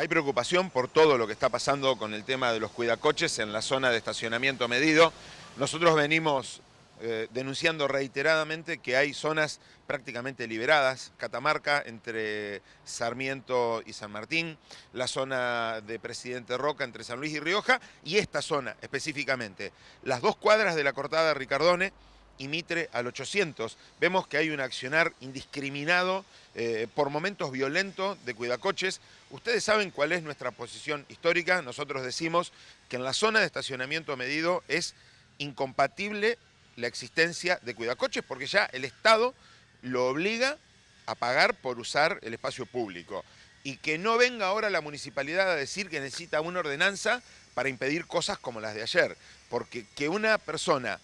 Hay preocupación por todo lo que está pasando con el tema de los cuidacoches en la zona de estacionamiento medido. Nosotros venimos eh, denunciando reiteradamente que hay zonas prácticamente liberadas, Catamarca entre Sarmiento y San Martín, la zona de Presidente Roca entre San Luis y Rioja, y esta zona específicamente, las dos cuadras de la cortada Ricardone, y Mitre al 800. Vemos que hay un accionar indiscriminado, eh, por momentos violento, de cuidacoches. Ustedes saben cuál es nuestra posición histórica. Nosotros decimos que en la zona de estacionamiento medido es incompatible la existencia de cuidacoches porque ya el Estado lo obliga a pagar por usar el espacio público. Y que no venga ahora la municipalidad a decir que necesita una ordenanza para impedir cosas como las de ayer. Porque que una persona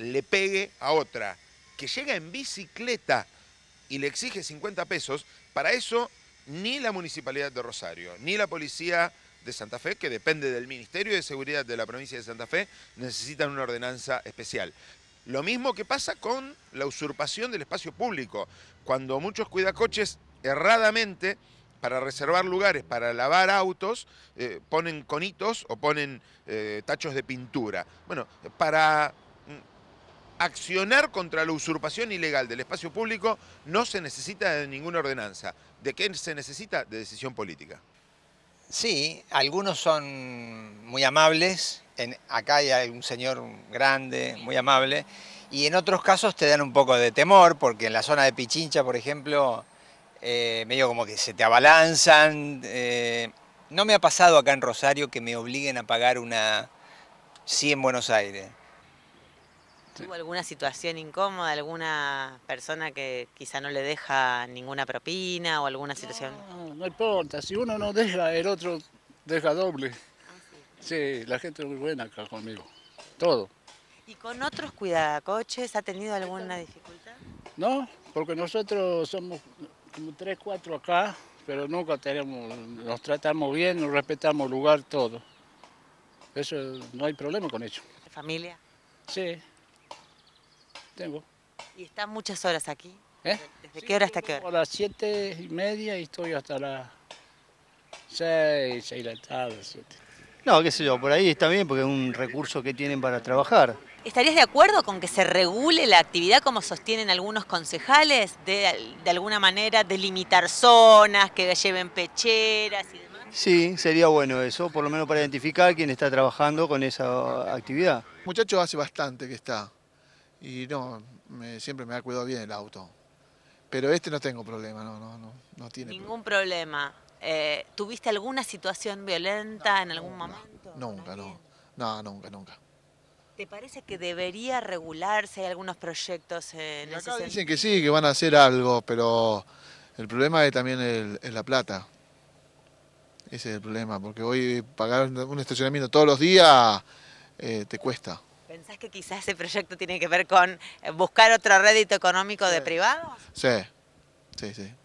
le pegue a otra que llega en bicicleta y le exige 50 pesos, para eso ni la Municipalidad de Rosario, ni la Policía de Santa Fe, que depende del Ministerio de Seguridad de la provincia de Santa Fe, necesitan una ordenanza especial. Lo mismo que pasa con la usurpación del espacio público, cuando muchos cuidacoches erradamente para reservar lugares, para lavar autos, eh, ponen conitos o ponen eh, tachos de pintura. Bueno, para accionar contra la usurpación ilegal del espacio público no se necesita de ninguna ordenanza. ¿De qué se necesita? De decisión política. Sí, algunos son muy amables. En, acá hay un señor grande, muy amable. Y en otros casos te dan un poco de temor, porque en la zona de Pichincha, por ejemplo, eh, medio como que se te abalanzan. Eh, no me ha pasado acá en Rosario que me obliguen a pagar una... Sí en Buenos Aires. ¿Hubo alguna situación incómoda, alguna persona que quizá no le deja ninguna propina o alguna situación? No, no importa, si uno no deja, el otro deja doble. Ah, sí. la gente es muy buena acá conmigo, todo. ¿Y con otros cuidacoches ha tenido alguna dificultad? No, porque nosotros somos como tres, cuatro acá, pero nunca tenemos, nos tratamos bien, nos respetamos el lugar, todo. Eso no hay problema con eso. ¿Familia? Sí, ¿Y están muchas horas aquí? ¿Eh? ¿Desde qué hora hasta qué hora? Por las siete y media y estoy hasta las seis, seis de la tarde, siete. No, qué sé yo, por ahí está bien porque es un recurso que tienen para trabajar. ¿Estarías de acuerdo con que se regule la actividad como sostienen algunos concejales? De, de alguna manera delimitar zonas, que lleven pecheras y demás. Sí, sería bueno eso, por lo menos para identificar quién está trabajando con esa actividad. muchacho hace bastante que está y no, siempre me ha cuidado bien el auto. Pero este no tengo problema, no, no, no, tiene ningún problema. Eh, ¿Tuviste alguna situación violenta en algún momento? Nunca, no, no, nunca, nunca. ¿Te parece que debería regularse? algunos proyectos en Dicen que sí, que van a hacer algo, pero el problema es también el, es la plata. Ese es el problema, porque hoy pagar un estacionamiento todos los días eh, te cuesta. ¿Pensás que quizás ese proyecto tiene que ver con eh, buscar otro rédito económico de privados? Sí, sí, sí.